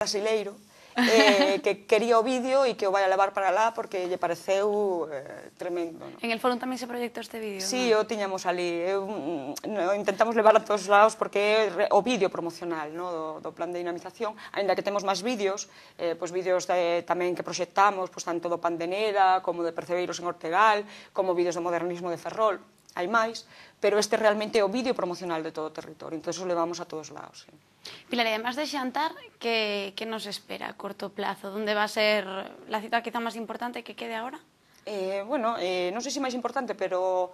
brasileiro eh, que quería o vídeo e que o vai a levar para lá porque lle pareceu eh, tremendo. No? En el fórum tamén se proyectou este vídeo? Sí, no? o tiñamos ali. Eu, mm, no, intentamos levar a todos lados porque é o vídeo promocional no, do, do plan de dinamización, ainda que temos máis vídeos, eh, pois vídeos de, tamén que proxectamos, pois tanto do Pandenera, como de Percebeiros en Ortegal, como vídeos do modernismo de Ferrol hai máis, pero este realmente é o vídeo promocional de todo o territorio, entón o levamos a todos lados. Sí. Pilar, e además de xantar, que, que nos espera a corto plazo? Donde va a ser a cita quizá máis importante que quede agora? Eh, bueno, eh, non sei se máis importante, pero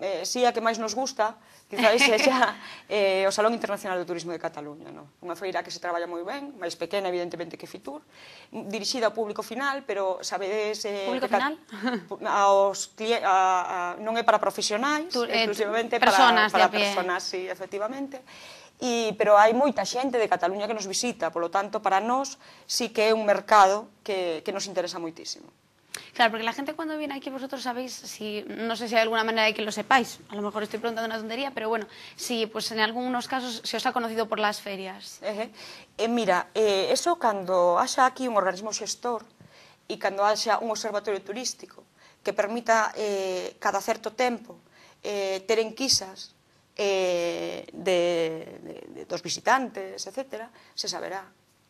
eh, sí a que máis nos gusta, quizáis xa eh, o Salón Internacional do Turismo de Cataluña. No? Unha feira que se traballa moi ben, máis pequena, evidentemente, que Fitur, dirixida ao público final, pero sabedes... Eh, público final? Aos a, a, non é para profesionais, tu, eh, exclusivamente personas para, para personas, sí, efectivamente e, pero hai moita xente de Cataluña que nos visita, polo tanto, para nós sí que é un mercado que, que nos interesa moitísimo. Claro, porque la gente cuando viene aquí, vosotros sabéis, si, no sé si hay alguna manera de que lo sepáis, a lo mejor estoy preguntando una tontería, pero bueno, si pues en algunos casos se os ha conocido por las ferias. Eh, eh, mira, eh, eso cando haxa aquí un organismo gestor y cando haxa un observatorio turístico que permita eh, cada certo tempo eh, ter enquisas eh, de, de, de, dos visitantes, etc., se saberá.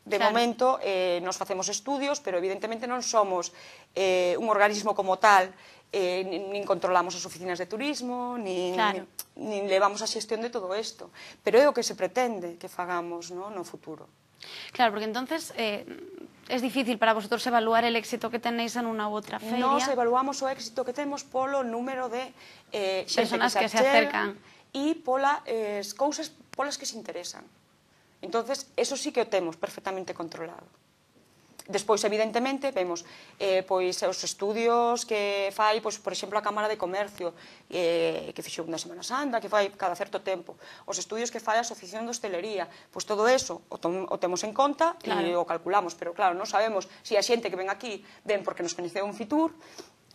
De claro. momento, eh, nos facemos estudios, pero evidentemente non somos eh, un organismo como tal, eh, nin controlamos as oficinas de turismo, nin, claro. nin, nin levamos a xestión de todo isto. Pero é o que se pretende que fagamos no, no futuro. Claro, porque entonces eh, es difícil para vosotros evaluar el éxito que tenéis en unha outra feria. Nos evaluamos o éxito que temos polo número de eh, personas que, que se acercan e polas eh, cousas polas que se interesan. Entonces, eso sí que o temos perfectamente controlado. Despois, evidentemente, vemos eh, pois os estudios que fai, pois, por exemplo, a Cámara de Comercio, eh, que fixou unha Semana Santa, que fai cada certo tempo, os estudios que fai a Asociación de Hostelería, pois todo eso o, tom, o temos en conta claro. e o calculamos, pero claro, non sabemos se si a xente que ven aquí ven porque nos coñeceu un Fitur,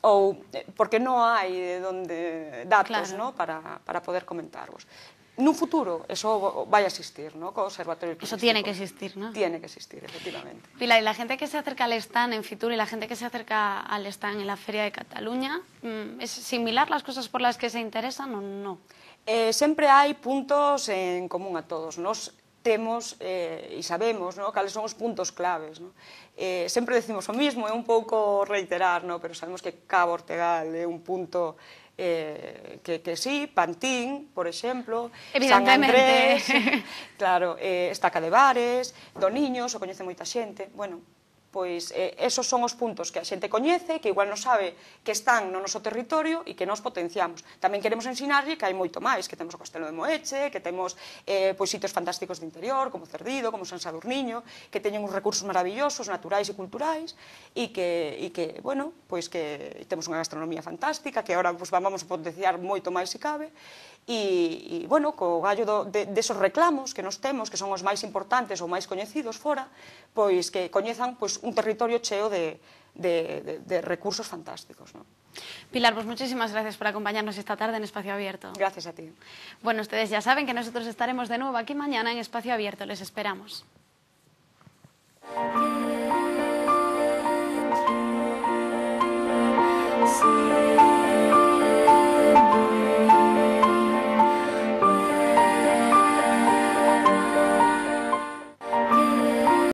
ou eh, porque non hai de onde datos claro. no, para, para poder comentarvos. en un futuro eso vaya a existir, ¿no? Conservatorio Eso tiene que existir, ¿no? Tiene que existir, efectivamente. Pilar, y la gente que se acerca al stand en Fitur y la gente que se acerca al stand en la Feria de Cataluña, mm, ¿es similar las cosas por las que se interesan o no? Eh, siempre hay puntos en común a todos. Nos temos y eh, e sabemos ¿no? cuáles son los puntos claves. Eh, siempre decimos lo mismo, es un poco reiterar, ¿no? pero sabemos que Cabo Ortegal de un punto eh, que, que sí, Pantín, por exemplo, San Andrés, claro, eh, Estaca de Bares, Doniños, o coñece moita xente, bueno, pois eh, esos son os puntos que a xente coñece, que igual non sabe que están no noso territorio e que nos potenciamos. Tamén queremos ensinarlle que hai moito máis, que temos o Castelo de Moeche, que temos eh, pois sitios fantásticos de interior, como Cerdido, como San Sadurniño, que teñen uns recursos maravillosos, naturais e culturais, e que, e que bueno, pois que temos unha gastronomía fantástica, que agora pois, vamos a potenciar moito máis se cabe, e, e bueno, co gallo do, de, desos reclamos que nos temos, que son os máis importantes ou máis coñecidos fora, pois que coñezan pois, un territorio cheo de, recursos fantásticos. ¿no? Pilar, pues muchísimas gracias por acompañarnos esta tarde en Espacio Abierto. Gracias a ti. Bueno, ustedes ya saben que nosotros estaremos de nuevo aquí mañana en Espacio Abierto. Les esperamos.